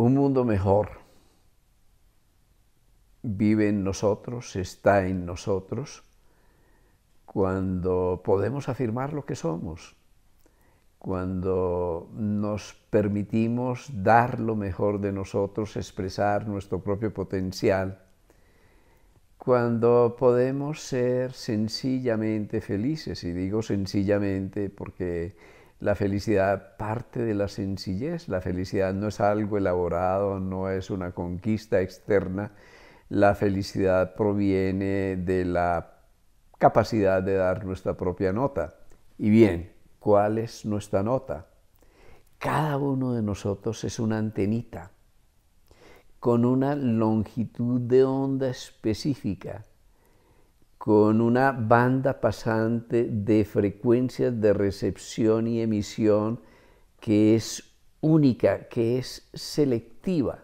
Un mundo mejor vive en nosotros, está en nosotros, cuando podemos afirmar lo que somos, cuando nos permitimos dar lo mejor de nosotros, expresar nuestro propio potencial, cuando podemos ser sencillamente felices, y digo sencillamente porque la felicidad parte de la sencillez, la felicidad no es algo elaborado, no es una conquista externa, la felicidad proviene de la capacidad de dar nuestra propia nota. Y bien, ¿cuál es nuestra nota? Cada uno de nosotros es una antenita con una longitud de onda específica con una banda pasante de frecuencias de recepción y emisión que es única, que es selectiva.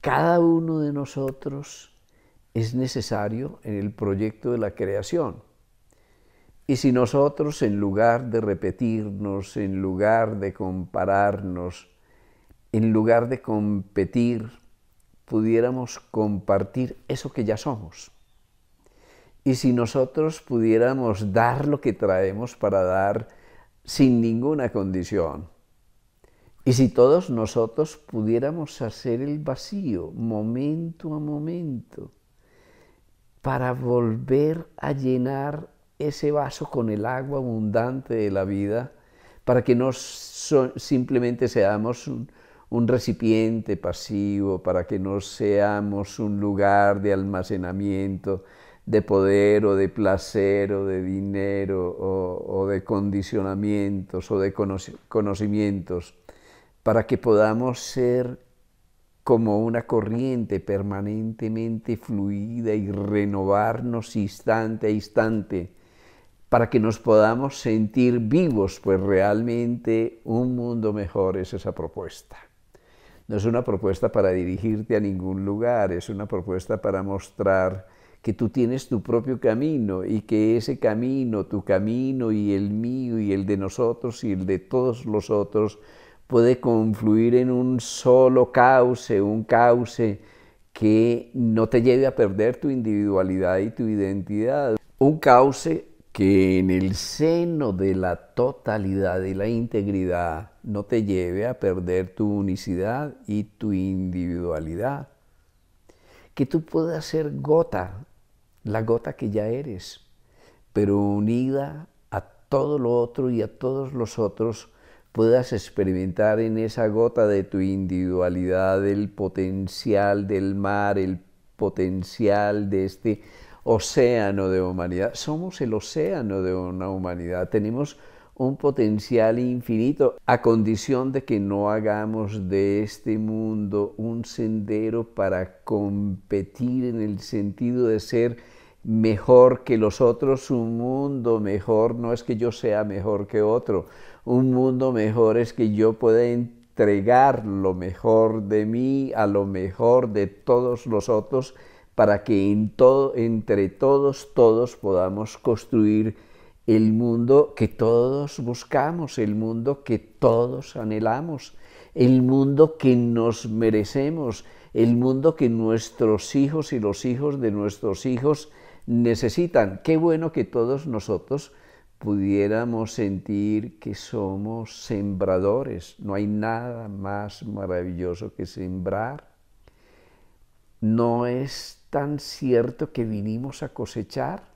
Cada uno de nosotros es necesario en el proyecto de la creación. Y si nosotros, en lugar de repetirnos, en lugar de compararnos, en lugar de competir, pudiéramos compartir eso que ya somos, y si nosotros pudiéramos dar lo que traemos para dar sin ninguna condición, y si todos nosotros pudiéramos hacer el vacío momento a momento para volver a llenar ese vaso con el agua abundante de la vida, para que no simplemente seamos un recipiente pasivo, para que no seamos un lugar de almacenamiento, de poder o de placer o de dinero o, de condicionamientos o de conocimientos, para que podamos ser como una corriente permanentemente fluida y renovarnos instante a instante, para que nos podamos sentir vivos, pues realmente un mundo mejor es esa propuesta. No es una propuesta para dirigirte a ningún lugar, es una propuesta para mostrar que tú tienes tu propio camino y que ese camino, tu camino y el mío y el de nosotros y el de todos los otros, puede confluir en un solo cauce, un cauce que no te lleve a perder tu individualidad y tu identidad. Un cauce que en el seno de la totalidad y la integridad no te lleve a perder tu unicidad y tu individualidad. Que tú puedas ser gota la gota que ya eres, pero unida a todo lo otro y a todos los otros, puedas experimentar en esa gota de tu individualidad el potencial del mar, el potencial de este océano de humanidad. Somos el océano de una humanidad, tenemos un potencial infinito a condición de que no hagamos de este mundo un sendero para competir en el sentido de ser mejor que los otros, un mundo mejor no es que yo sea mejor que otro, un mundo mejor es que yo pueda entregar lo mejor de mí a lo mejor de todos los otros para que entre todos, todos podamos construir el mundo que todos buscamos, el mundo que todos anhelamos, el mundo que nos merecemos, el mundo que nuestros hijos y los hijos de nuestros hijos necesitan. Qué bueno que todos nosotros pudiéramos sentir que somos sembradores. No hay nada más maravilloso que sembrar. No es tan cierto que vinimos a cosechar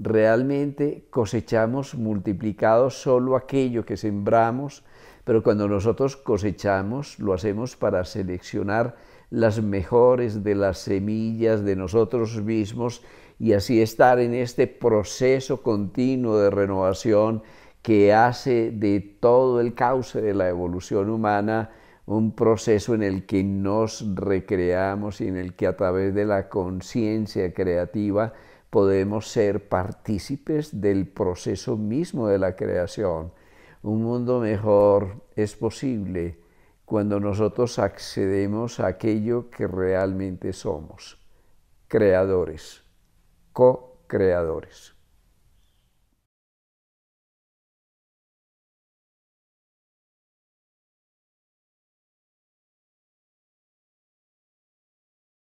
realmente cosechamos multiplicado solo aquello que sembramos, pero cuando nosotros cosechamos lo hacemos para seleccionar las mejores de las semillas de nosotros mismos y así estar en este proceso continuo de renovación que hace de todo el cauce de la evolución humana un proceso en el que nos recreamos y en el que a través de la conciencia creativa podemos ser partícipes del proceso mismo de la creación. Un mundo mejor es posible cuando nosotros accedemos a aquello que realmente somos, creadores, co-creadores.